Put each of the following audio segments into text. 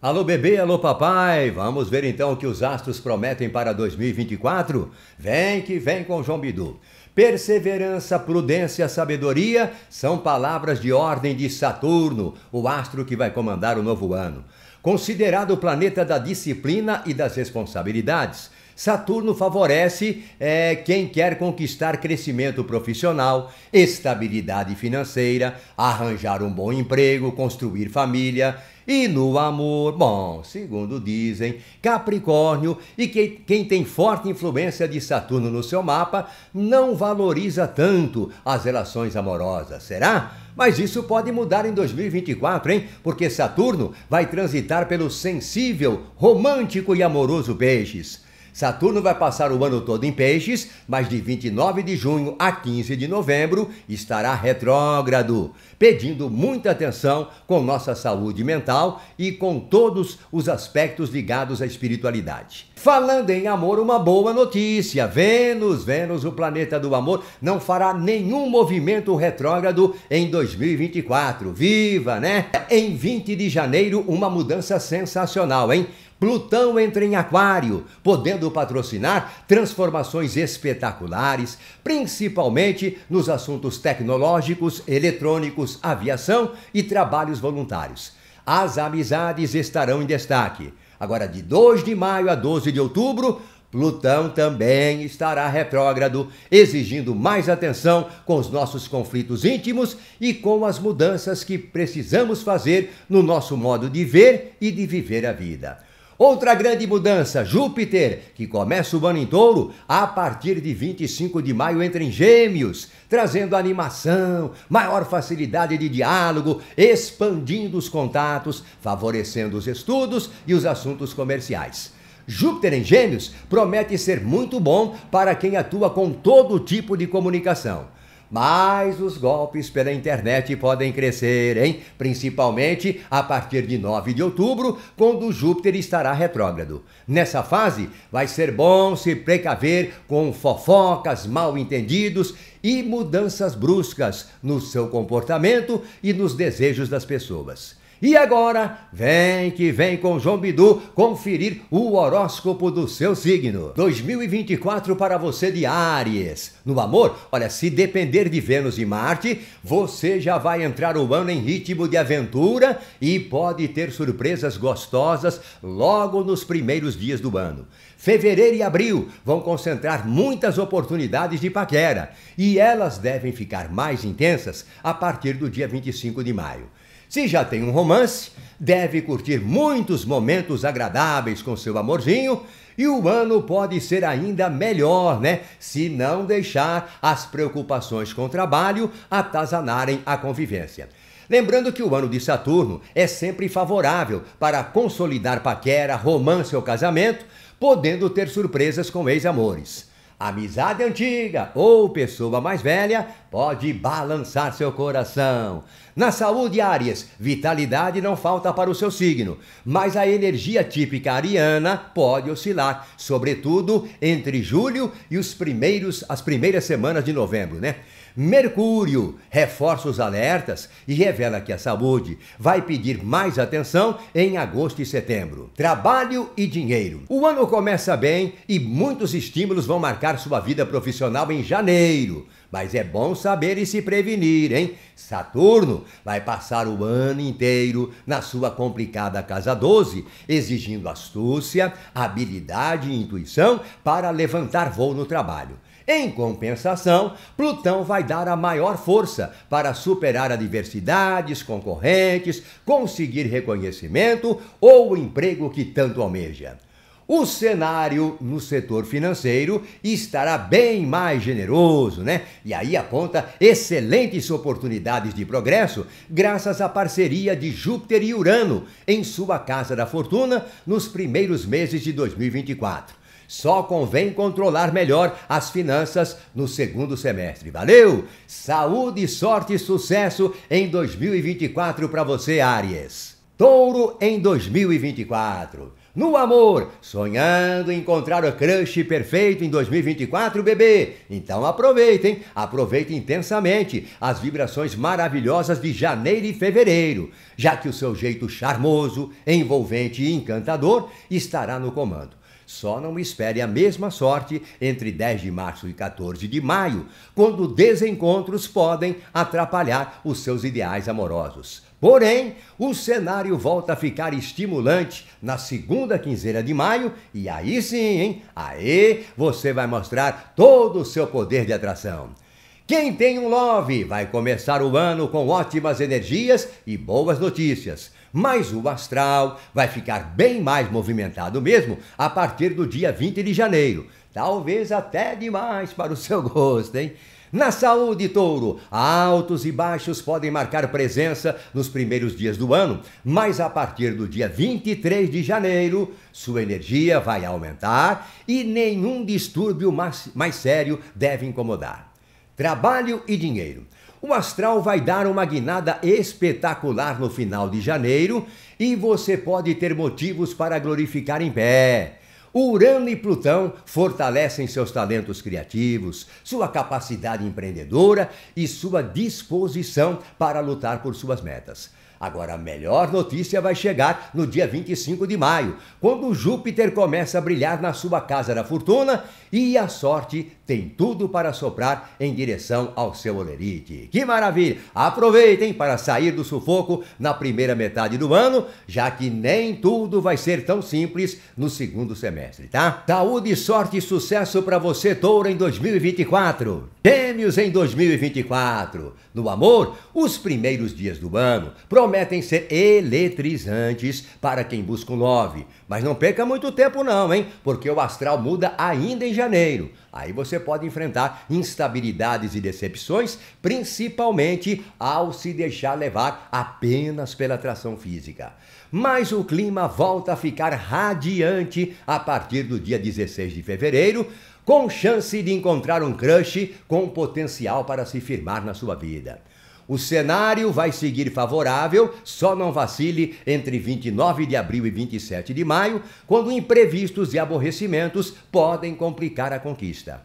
Alô bebê, alô papai, vamos ver então o que os astros prometem para 2024? Vem que vem com João Bidu. Perseverança, prudência, sabedoria são palavras de ordem de Saturno, o astro que vai comandar o novo ano. Considerado o planeta da disciplina e das responsabilidades, Saturno favorece é, quem quer conquistar crescimento profissional, estabilidade financeira, arranjar um bom emprego, construir família. E no amor, bom, segundo dizem, Capricórnio e que, quem tem forte influência de Saturno no seu mapa não valoriza tanto as relações amorosas, será? Mas isso pode mudar em 2024, hein? Porque Saturno vai transitar pelo sensível, romântico e amoroso Peixes. Saturno vai passar o ano todo em peixes, mas de 29 de junho a 15 de novembro estará retrógrado, pedindo muita atenção com nossa saúde mental e com todos os aspectos ligados à espiritualidade. Falando em amor, uma boa notícia: Vênus, Vênus, o planeta do amor, não fará nenhum movimento retrógrado em 2024. Viva, né? Em 20 de janeiro, uma mudança sensacional, hein? Plutão entra em Aquário, podendo patrocinar transformações espetaculares, principalmente nos assuntos tecnológicos, eletrônicos, aviação e trabalhos voluntários. As amizades estarão em destaque. Agora, de 2 de maio a 12 de outubro, Plutão também estará retrógrado, exigindo mais atenção com os nossos conflitos íntimos e com as mudanças que precisamos fazer no nosso modo de ver e de viver a vida. Outra grande mudança, Júpiter, que começa o ano em touro, a partir de 25 de maio entra em gêmeos, trazendo animação, maior facilidade de diálogo, expandindo os contatos, favorecendo os estudos e os assuntos comerciais. Júpiter em Gêmeos promete ser muito bom para quem atua com todo tipo de comunicação. Mas os golpes pela internet podem crescer, hein? Principalmente a partir de 9 de outubro, quando Júpiter estará retrógrado. Nessa fase, vai ser bom se precaver com fofocas, mal entendidos e mudanças bruscas no seu comportamento e nos desejos das pessoas. E agora, vem que vem com João Bidu conferir o horóscopo do seu signo. 2024 para você de Áries. No amor, olha, se depender de Vênus e Marte, você já vai entrar o ano em ritmo de aventura e pode ter surpresas gostosas logo nos primeiros dias do ano. Fevereiro e abril vão concentrar muitas oportunidades de paquera e elas devem ficar mais intensas a partir do dia 25 de maio. Se já tem um romance, deve curtir muitos momentos agradáveis com seu amorzinho e o ano pode ser ainda melhor, né? Se não deixar as preocupações com o trabalho atazanarem a convivência. Lembrando que o ano de Saturno é sempre favorável para consolidar paquera, romance ou casamento, podendo ter surpresas com ex-amores. Amizade antiga ou pessoa mais velha pode balançar seu coração. Na saúde, Áries, vitalidade não falta para o seu signo, mas a energia típica ariana pode oscilar, sobretudo entre julho e os primeiros, as primeiras semanas de novembro, né? Mercúrio reforça os alertas e revela que a saúde vai pedir mais atenção em agosto e setembro. Trabalho e dinheiro. O ano começa bem e muitos estímulos vão marcar sua vida profissional em janeiro. Mas é bom saber e se prevenir, hein? Saturno vai passar o ano inteiro na sua complicada casa 12, exigindo astúcia, habilidade e intuição para levantar voo no trabalho. Em compensação, Plutão vai dar a maior força para superar adversidades, concorrentes, conseguir reconhecimento ou o emprego que tanto almeja. O cenário no setor financeiro estará bem mais generoso, né? E aí aponta excelentes oportunidades de progresso graças à parceria de Júpiter e Urano em sua Casa da Fortuna nos primeiros meses de 2024. Só convém controlar melhor as finanças no segundo semestre. Valeu! Saúde, sorte e sucesso em 2024 para você, Aries. Touro em 2024. No amor, sonhando encontrar o crush perfeito em 2024, bebê? Então aproveitem, aproveitem intensamente as vibrações maravilhosas de janeiro e fevereiro, já que o seu jeito charmoso, envolvente e encantador estará no comando. Só não espere a mesma sorte entre 10 de março e 14 de maio, quando desencontros podem atrapalhar os seus ideais amorosos. Porém, o cenário volta a ficar estimulante na segunda quinzeira de maio e aí sim, hein? Aí você vai mostrar todo o seu poder de atração. Quem tem um love vai começar o ano com ótimas energias e boas notícias. Mas o astral vai ficar bem mais movimentado mesmo a partir do dia 20 de janeiro. Talvez até demais para o seu gosto, hein? Na saúde, touro, altos e baixos podem marcar presença nos primeiros dias do ano, mas a partir do dia 23 de janeiro, sua energia vai aumentar e nenhum distúrbio mais, mais sério deve incomodar. Trabalho e dinheiro. O astral vai dar uma guinada espetacular no final de janeiro e você pode ter motivos para glorificar em pé. Urano e Plutão fortalecem seus talentos criativos, sua capacidade empreendedora e sua disposição para lutar por suas metas. Agora, a melhor notícia vai chegar no dia 25 de maio, quando Júpiter começa a brilhar na sua casa da fortuna e a sorte tem tudo para soprar em direção ao seu olerite. Que maravilha! Aproveitem para sair do sufoco na primeira metade do ano, já que nem tudo vai ser tão simples no segundo semestre, tá? Saúde, sorte e sucesso para você, Touro, em 2024! Gêmeos em 2024. No amor, os primeiros dias do ano prometem ser eletrizantes para quem busca um love. Mas não perca muito tempo não, hein? Porque o astral muda ainda em janeiro. Aí você pode enfrentar instabilidades e decepções, principalmente ao se deixar levar apenas pela atração física. Mas o clima volta a ficar radiante a partir do dia 16 de fevereiro, com chance de encontrar um crush com potencial para se firmar na sua vida. O cenário vai seguir favorável, só não vacile entre 29 de abril e 27 de maio, quando imprevistos e aborrecimentos podem complicar a conquista.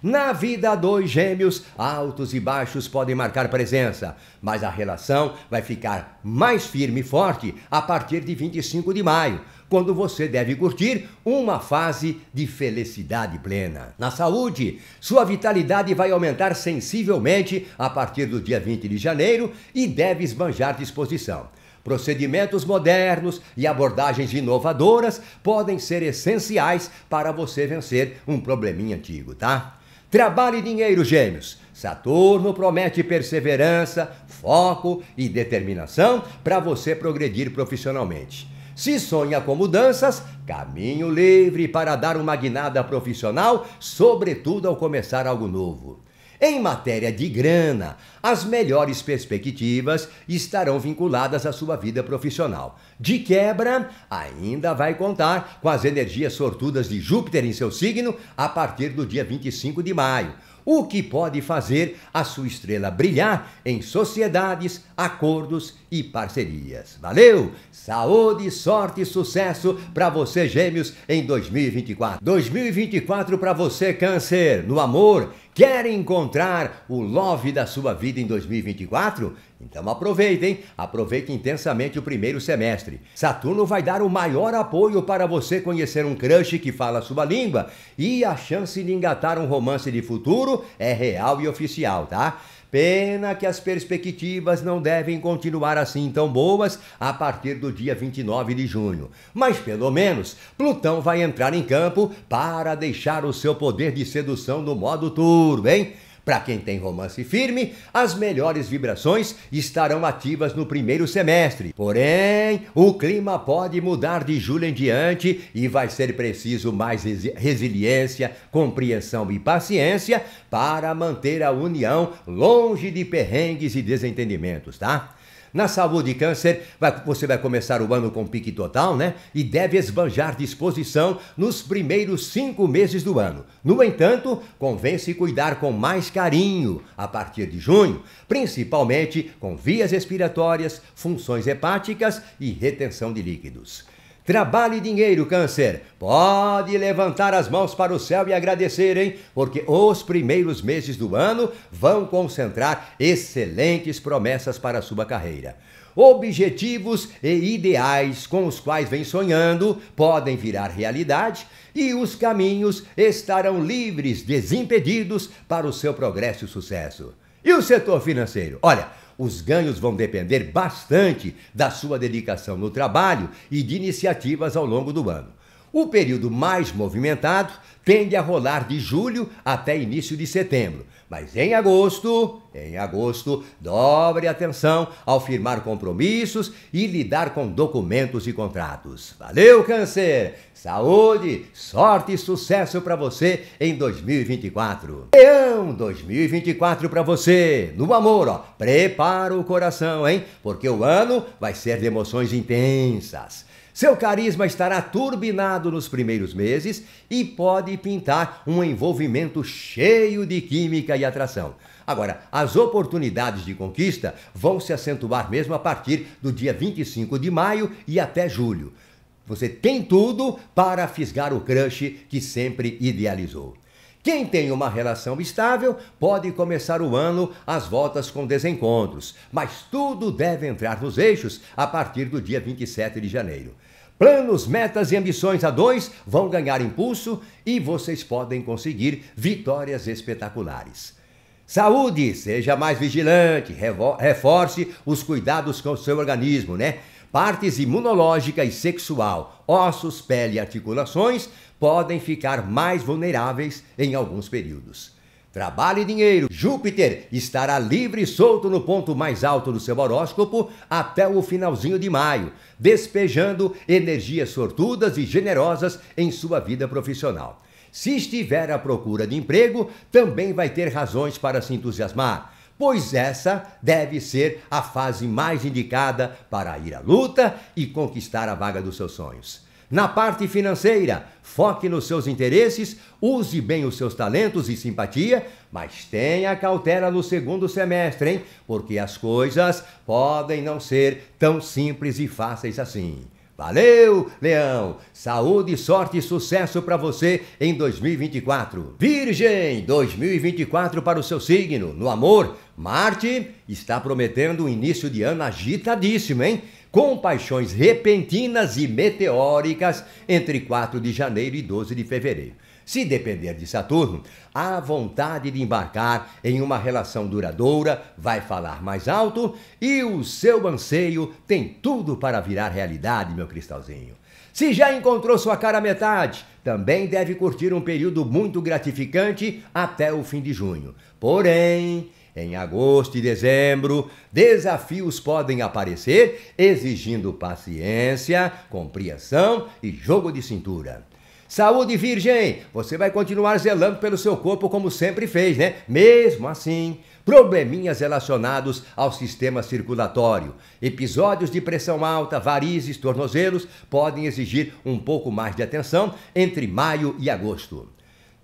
Na vida dos gêmeos, altos e baixos podem marcar presença, mas a relação vai ficar mais firme e forte a partir de 25 de maio, quando você deve curtir uma fase de felicidade plena. Na saúde, sua vitalidade vai aumentar sensivelmente a partir do dia 20 de janeiro e deve esbanjar disposição. Procedimentos modernos e abordagens inovadoras podem ser essenciais para você vencer um probleminha antigo, tá? Trabalho e dinheiro, gêmeos. Saturno promete perseverança, foco e determinação para você progredir profissionalmente. Se sonha com mudanças, caminho livre para dar uma guinada profissional, sobretudo ao começar algo novo. Em matéria de grana, as melhores perspectivas estarão vinculadas à sua vida profissional. De quebra, ainda vai contar com as energias sortudas de Júpiter em seu signo a partir do dia 25 de maio, o que pode fazer a sua estrela brilhar em sociedades, acordos e parcerias. Valeu! Saúde, sorte e sucesso para você, Gêmeos, em 2024. 2024 para você, Câncer, no amor Quer encontrar o love da sua vida em 2024? Então aproveitem, aproveite intensamente o primeiro semestre. Saturno vai dar o maior apoio para você conhecer um crush que fala a sua língua e a chance de engatar um romance de futuro é real e oficial, tá? Pena que as perspectivas não devem continuar assim tão boas a partir do dia 29 de junho. Mas pelo menos Plutão vai entrar em campo para deixar o seu poder de sedução no modo turbo, hein? Para quem tem romance firme, as melhores vibrações estarão ativas no primeiro semestre. Porém, o clima pode mudar de julho em diante e vai ser preciso mais resi resiliência, compreensão e paciência para manter a união longe de perrengues e desentendimentos, tá? Na saúde e câncer, vai, você vai começar o ano com pique total, né? E deve esbanjar disposição nos primeiros cinco meses do ano. No entanto, convém se cuidar com mais carinho a partir de junho, principalmente com vias respiratórias, funções hepáticas e retenção de líquidos. Trabalho e dinheiro, câncer. Pode levantar as mãos para o céu e agradecer, hein? Porque os primeiros meses do ano vão concentrar excelentes promessas para a sua carreira. Objetivos e ideais com os quais vem sonhando podem virar realidade e os caminhos estarão livres, desimpedidos para o seu progresso e sucesso. E o setor financeiro? Olha, os ganhos vão depender bastante da sua dedicação no trabalho e de iniciativas ao longo do ano. O período mais movimentado tende a rolar de julho até início de setembro, mas em agosto, em agosto, dobre atenção ao firmar compromissos e lidar com documentos e contratos. Valeu, Câncer! Saúde, sorte e sucesso para você em 2024. Leão, 2024 para você. No amor, ó, prepara o coração, hein? Porque o ano vai ser de emoções intensas. Seu carisma estará turbinado nos primeiros meses e pode pintar um envolvimento cheio de química e atração. Agora, as oportunidades de conquista vão se acentuar mesmo a partir do dia 25 de maio e até julho. Você tem tudo para fisgar o crush que sempre idealizou. Quem tem uma relação estável pode começar o ano às voltas com desencontros, mas tudo deve entrar nos eixos a partir do dia 27 de janeiro. Planos, metas e ambições a dois vão ganhar impulso e vocês podem conseguir vitórias espetaculares. Saúde, seja mais vigilante, reforce os cuidados com o seu organismo, né? Partes imunológica e sexual, ossos, pele e articulações podem ficar mais vulneráveis em alguns períodos. Trabalho e dinheiro. Júpiter estará livre e solto no ponto mais alto do seu horóscopo até o finalzinho de maio, despejando energias sortudas e generosas em sua vida profissional. Se estiver à procura de emprego, também vai ter razões para se entusiasmar pois essa deve ser a fase mais indicada para ir à luta e conquistar a vaga dos seus sonhos. Na parte financeira, foque nos seus interesses, use bem os seus talentos e simpatia, mas tenha cautela no segundo semestre, hein? Porque as coisas podem não ser tão simples e fáceis assim. Valeu, Leão! Saúde, sorte e sucesso para você em 2024. Virgem, 2024 para o seu signo. No amor, Marte está prometendo um início de ano agitadíssimo, hein? com paixões repentinas e meteóricas entre 4 de janeiro e 12 de fevereiro. Se depender de Saturno, a vontade de embarcar em uma relação duradoura vai falar mais alto e o seu anseio tem tudo para virar realidade, meu cristalzinho. Se já encontrou sua cara metade, também deve curtir um período muito gratificante até o fim de junho. Porém, em agosto e dezembro, desafios podem aparecer exigindo paciência, compreensão e jogo de cintura. Saúde virgem, você vai continuar zelando pelo seu corpo como sempre fez, né? Mesmo assim, probleminhas relacionados ao sistema circulatório, episódios de pressão alta, varizes, tornozelos podem exigir um pouco mais de atenção entre maio e agosto.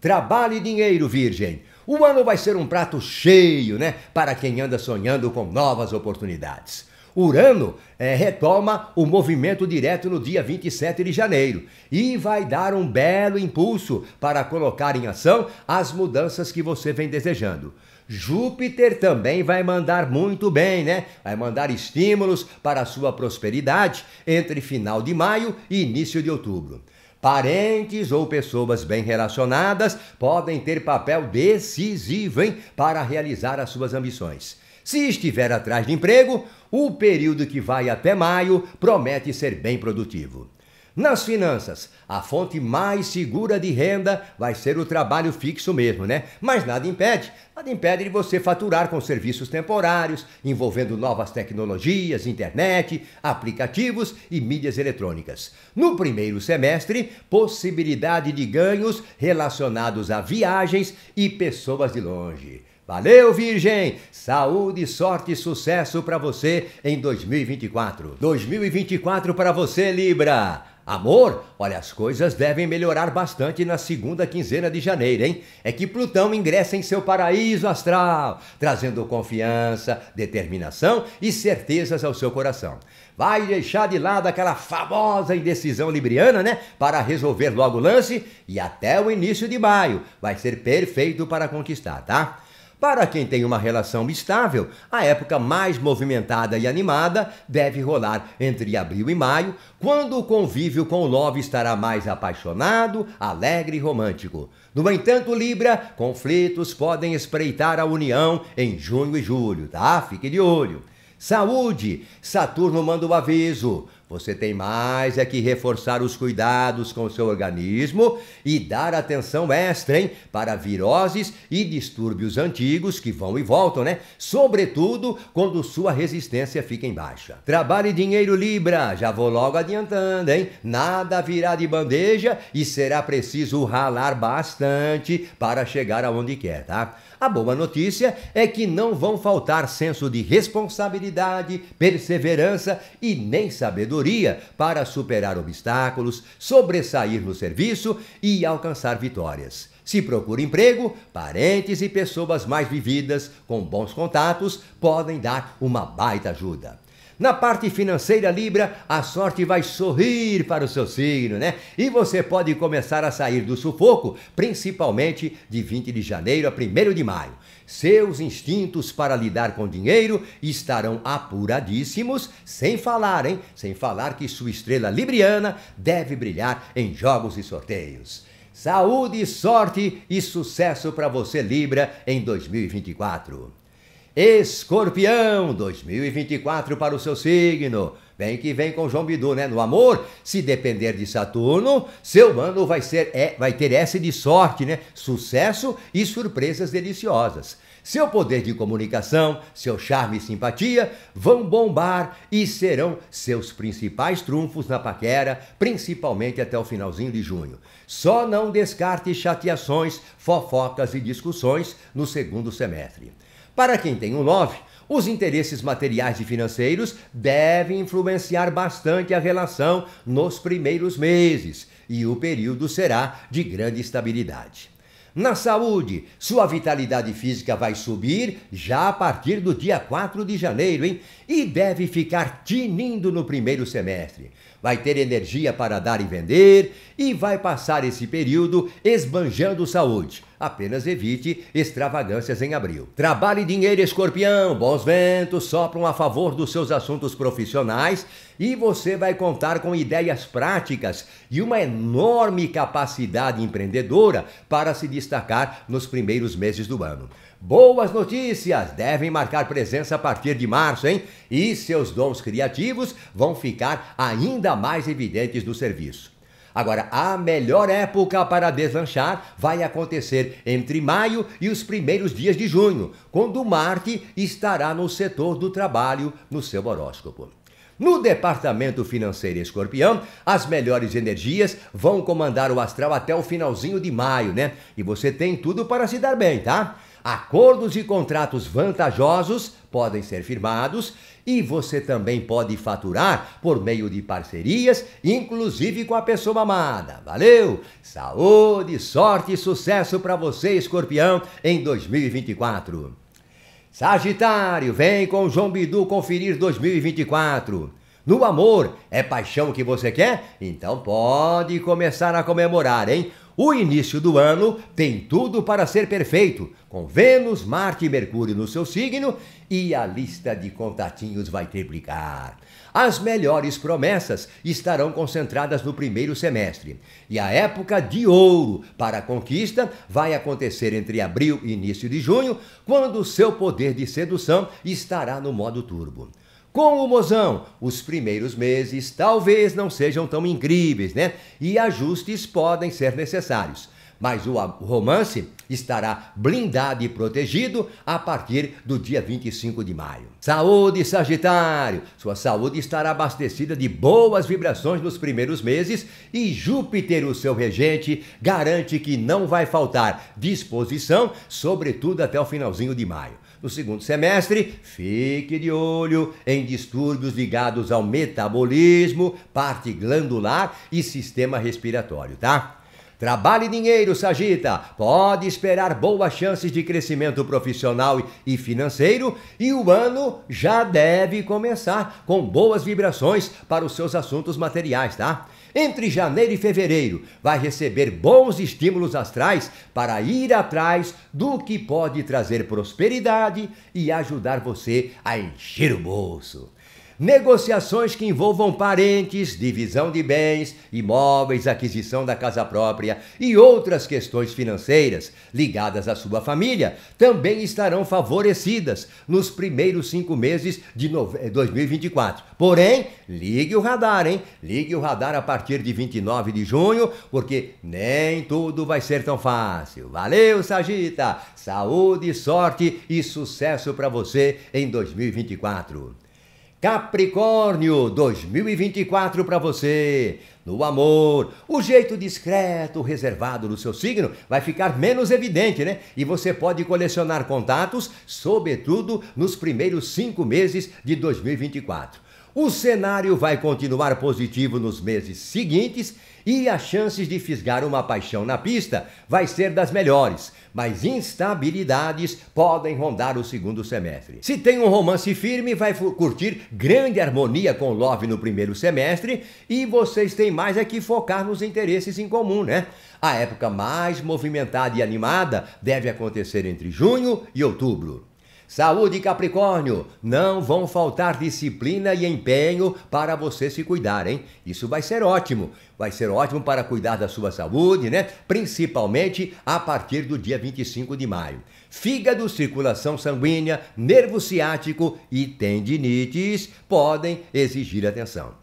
Trabalho e dinheiro, virgem. O ano vai ser um prato cheio, né, para quem anda sonhando com novas oportunidades. Urano é, retoma o movimento direto no dia 27 de janeiro e vai dar um belo impulso para colocar em ação as mudanças que você vem desejando. Júpiter também vai mandar muito bem, né? Vai mandar estímulos para a sua prosperidade entre final de maio e início de outubro parentes ou pessoas bem relacionadas podem ter papel decisivo hein, para realizar as suas ambições. Se estiver atrás de emprego, o período que vai até maio promete ser bem produtivo. Nas finanças, a fonte mais segura de renda vai ser o trabalho fixo mesmo, né? Mas nada impede, nada impede de você faturar com serviços temporários, envolvendo novas tecnologias, internet, aplicativos e mídias eletrônicas. No primeiro semestre, possibilidade de ganhos relacionados a viagens e pessoas de longe. Valeu, Virgem! Saúde, sorte e sucesso para você em 2024. 2024 para você, Libra! Amor, olha, as coisas devem melhorar bastante na segunda quinzena de janeiro, hein? É que Plutão ingressa em seu paraíso astral, trazendo confiança, determinação e certezas ao seu coração. Vai deixar de lado aquela famosa indecisão libriana, né? Para resolver logo o lance e até o início de maio vai ser perfeito para conquistar, tá? Para quem tem uma relação estável, a época mais movimentada e animada deve rolar entre abril e maio, quando o convívio com o Love estará mais apaixonado, alegre e romântico. No entanto, Libra, conflitos podem espreitar a união em junho e julho, tá? Fique de olho. Saúde! Saturno manda o um aviso. Você tem mais é que reforçar os cuidados com o seu organismo e dar atenção extra, hein, para viroses e distúrbios antigos que vão e voltam, né? Sobretudo quando sua resistência fica em baixa. Trabalho e dinheiro Libra, já vou logo adiantando, hein? Nada virá de bandeja e será preciso ralar bastante para chegar aonde quer, tá? A boa notícia é que não vão faltar senso de responsabilidade, perseverança e nem sabedoria para superar obstáculos, sobressair no serviço e alcançar vitórias. Se procura emprego, parentes e pessoas mais vividas, com bons contatos, podem dar uma baita ajuda. Na parte financeira, Libra, a sorte vai sorrir para o seu signo, né? E você pode começar a sair do sufoco, principalmente de 20 de janeiro a 1 de maio. Seus instintos para lidar com dinheiro estarão apuradíssimos, sem falar, hein? Sem falar que sua estrela libriana deve brilhar em jogos e sorteios. Saúde, sorte e sucesso para você, Libra, em 2024. Escorpião 2024 para o seu signo. bem que vem com João Bidu, né? No amor, se depender de Saturno, seu ano vai, ser, é, vai ter S de sorte, né? Sucesso e surpresas deliciosas. Seu poder de comunicação, seu charme e simpatia vão bombar e serão seus principais trunfos na paquera, principalmente até o finalzinho de junho. Só não descarte chateações, fofocas e discussões no segundo semestre. Para quem tem um love, os interesses materiais e financeiros devem influenciar bastante a relação nos primeiros meses e o período será de grande estabilidade. Na saúde, sua vitalidade física vai subir já a partir do dia 4 de janeiro, hein? E deve ficar tinindo no primeiro semestre. Vai ter energia para dar e vender e vai passar esse período esbanjando saúde Apenas evite extravagâncias em abril. Trabalhe dinheiro, escorpião. Bons ventos sopram a favor dos seus assuntos profissionais e você vai contar com ideias práticas e uma enorme capacidade empreendedora para se destacar nos primeiros meses do ano. Boas notícias! Devem marcar presença a partir de março, hein? E seus dons criativos vão ficar ainda mais evidentes no serviço. Agora, a melhor época para deslanchar vai acontecer entre maio e os primeiros dias de junho, quando Marte estará no setor do trabalho no seu horóscopo. No departamento financeiro escorpião, as melhores energias vão comandar o astral até o finalzinho de maio, né? E você tem tudo para se dar bem, tá? Acordos e contratos vantajosos podem ser firmados e você também pode faturar por meio de parcerias, inclusive com a pessoa amada. Valeu! Saúde, sorte e sucesso para você, escorpião, em 2024. Sagitário, vem com João Bidu conferir 2024. No amor, é paixão que você quer? Então pode começar a comemorar, hein? O início do ano tem tudo para ser perfeito, com Vênus, Marte e Mercúrio no seu signo e a lista de contatinhos vai triplicar. As melhores promessas estarão concentradas no primeiro semestre e a época de ouro para a conquista vai acontecer entre abril e início de junho, quando o seu poder de sedução estará no modo turbo. Com o mozão, os primeiros meses talvez não sejam tão incríveis, né? E ajustes podem ser necessários. Mas o romance estará blindado e protegido a partir do dia 25 de maio. Saúde, Sagitário! Sua saúde estará abastecida de boas vibrações nos primeiros meses e Júpiter, o seu regente, garante que não vai faltar disposição, sobretudo até o finalzinho de maio. No segundo semestre, fique de olho em distúrbios ligados ao metabolismo, parte glandular e sistema respiratório, tá? Trabalhe dinheiro, Sagita. Pode esperar boas chances de crescimento profissional e financeiro e o ano já deve começar com boas vibrações para os seus assuntos materiais, tá? entre janeiro e fevereiro, vai receber bons estímulos astrais para ir atrás do que pode trazer prosperidade e ajudar você a encher o bolso. Negociações que envolvam parentes, divisão de bens, imóveis, aquisição da casa própria e outras questões financeiras ligadas à sua família também estarão favorecidas nos primeiros cinco meses de 2024. Eh, Porém, ligue o radar, hein? Ligue o radar a partir de 29 de junho, porque nem tudo vai ser tão fácil. Valeu, Sagita! Saúde, sorte e sucesso para você em 2024. Capricórnio 2024 para você. No amor, o jeito discreto, reservado do seu signo vai ficar menos evidente, né? E você pode colecionar contatos, sobretudo nos primeiros cinco meses de 2024. O cenário vai continuar positivo nos meses seguintes e as chances de fisgar uma paixão na pista vai ser das melhores, mas instabilidades podem rondar o segundo semestre. Se tem um romance firme, vai curtir grande harmonia com Love no primeiro semestre e vocês têm mais é que focar nos interesses em comum, né? A época mais movimentada e animada deve acontecer entre junho e outubro. Saúde Capricórnio, não vão faltar disciplina e empenho para você se cuidar, hein? Isso vai ser ótimo. Vai ser ótimo para cuidar da sua saúde, né? Principalmente a partir do dia 25 de maio. Fígado, circulação sanguínea, nervo ciático e tendinites podem exigir atenção.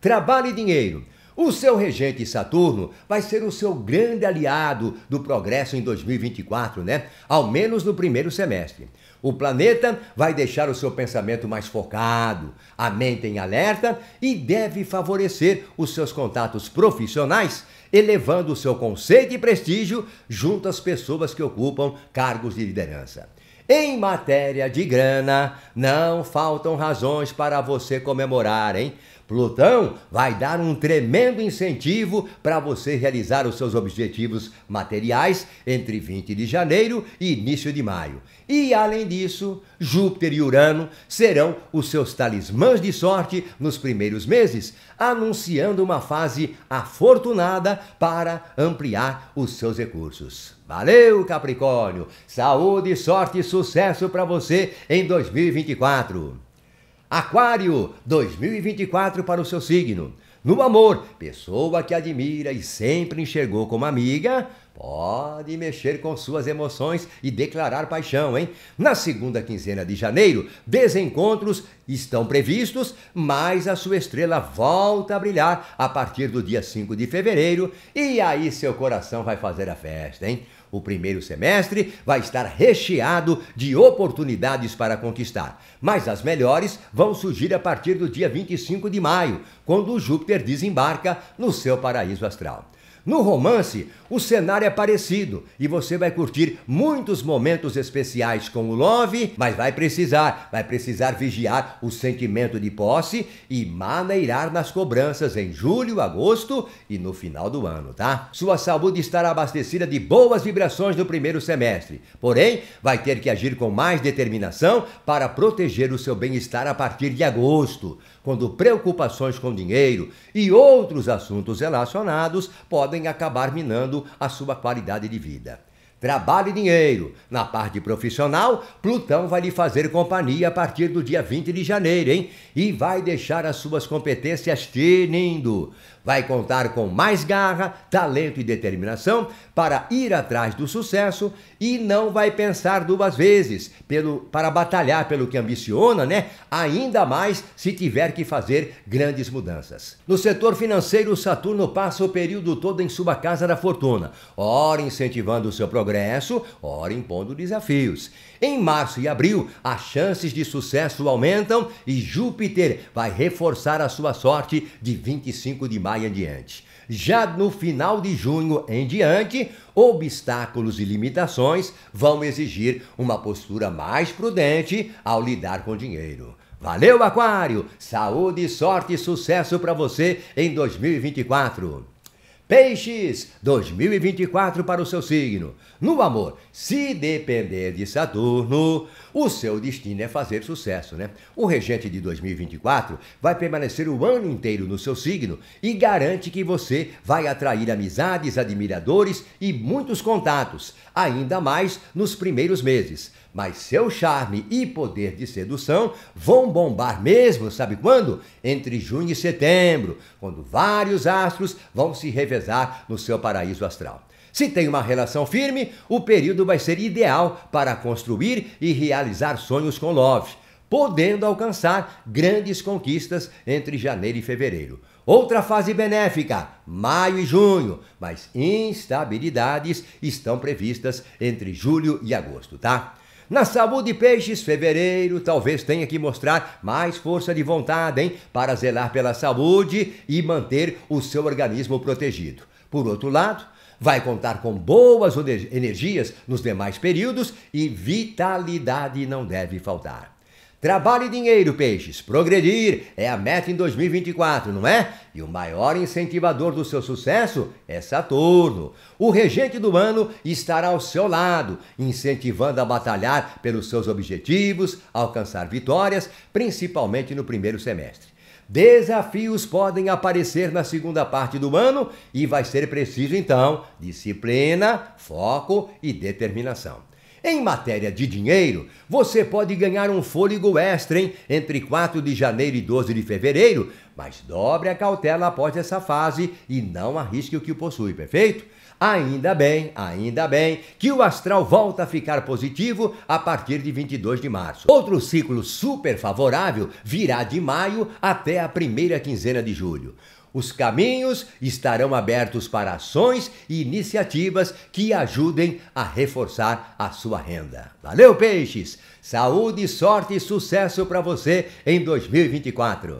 Trabalho e dinheiro. O seu regente Saturno vai ser o seu grande aliado do progresso em 2024, né? Ao menos no primeiro semestre. O planeta vai deixar o seu pensamento mais focado, a mente em alerta e deve favorecer os seus contatos profissionais, elevando o seu conceito e prestígio junto às pessoas que ocupam cargos de liderança. Em matéria de grana, não faltam razões para você comemorar, hein? Plutão vai dar um tremendo incentivo para você realizar os seus objetivos materiais entre 20 de janeiro e início de maio. E além disso, Júpiter e Urano serão os seus talismãs de sorte nos primeiros meses, anunciando uma fase afortunada para ampliar os seus recursos. Valeu, Capricórnio! Saúde, sorte e sucesso para você em 2024! Aquário 2024 para o seu signo. No amor, pessoa que admira e sempre enxergou como amiga, pode mexer com suas emoções e declarar paixão, hein? Na segunda quinzena de janeiro, desencontros estão previstos, mas a sua estrela volta a brilhar a partir do dia 5 de fevereiro, e aí seu coração vai fazer a festa, hein? O primeiro semestre vai estar recheado de oportunidades para conquistar, mas as melhores vão surgir a partir do dia 25 de maio, quando o Júpiter desembarca no seu paraíso astral. No romance, o cenário é parecido e você vai curtir muitos momentos especiais com o Love, mas vai precisar, vai precisar vigiar o sentimento de posse e maneirar nas cobranças em julho, agosto e no final do ano, tá? Sua saúde estará abastecida de boas vibrações no primeiro semestre, porém, vai ter que agir com mais determinação para proteger o seu bem-estar a partir de agosto, quando preocupações com dinheiro e outros assuntos relacionados podem podem acabar minando a sua qualidade de vida. Trabalho e dinheiro. Na parte profissional, Plutão vai lhe fazer companhia a partir do dia 20 de janeiro, hein? E vai deixar as suas competências tinindo vai contar com mais garra, talento e determinação para ir atrás do sucesso e não vai pensar duas vezes pelo, para batalhar pelo que ambiciona, né? Ainda mais se tiver que fazer grandes mudanças. No setor financeiro, Saturno passa o período todo em sua casa da fortuna, ora incentivando o seu progresso, ora impondo desafios. Em março e abril, as chances de sucesso aumentam e Júpiter vai reforçar a sua sorte de 25 de maio em diante. Já no final de junho em diante, obstáculos e limitações vão exigir uma postura mais prudente ao lidar com dinheiro. Valeu, Aquário! Saúde, sorte e sucesso para você em 2024! Peixes, 2024 para o seu signo. No amor, se depender de Saturno, o seu destino é fazer sucesso, né? O regente de 2024 vai permanecer o ano inteiro no seu signo e garante que você vai atrair amizades, admiradores e muitos contatos, ainda mais nos primeiros meses mas seu charme e poder de sedução vão bombar mesmo, sabe quando? Entre junho e setembro, quando vários astros vão se revezar no seu paraíso astral. Se tem uma relação firme, o período vai ser ideal para construir e realizar sonhos com Love, podendo alcançar grandes conquistas entre janeiro e fevereiro. Outra fase benéfica, maio e junho, mas instabilidades estão previstas entre julho e agosto, tá? Na saúde peixes, fevereiro talvez tenha que mostrar mais força de vontade, hein? Para zelar pela saúde e manter o seu organismo protegido. Por outro lado, vai contar com boas energias nos demais períodos e vitalidade não deve faltar. Trabalho e dinheiro, peixes. Progredir é a meta em 2024, não é? E o maior incentivador do seu sucesso é Saturno. O regente do ano estará ao seu lado, incentivando a batalhar pelos seus objetivos, alcançar vitórias, principalmente no primeiro semestre. Desafios podem aparecer na segunda parte do ano e vai ser preciso então disciplina, foco e determinação. Em matéria de dinheiro, você pode ganhar um fôlego extra, hein? Entre 4 de janeiro e 12 de fevereiro, mas dobre a cautela após essa fase e não arrisque o que possui, perfeito? Ainda bem, ainda bem que o astral volta a ficar positivo a partir de 22 de março. Outro ciclo super favorável virá de maio até a primeira quinzena de julho. Os caminhos estarão abertos para ações e iniciativas que ajudem a reforçar a sua renda. Valeu, peixes! Saúde, sorte e sucesso para você em 2024!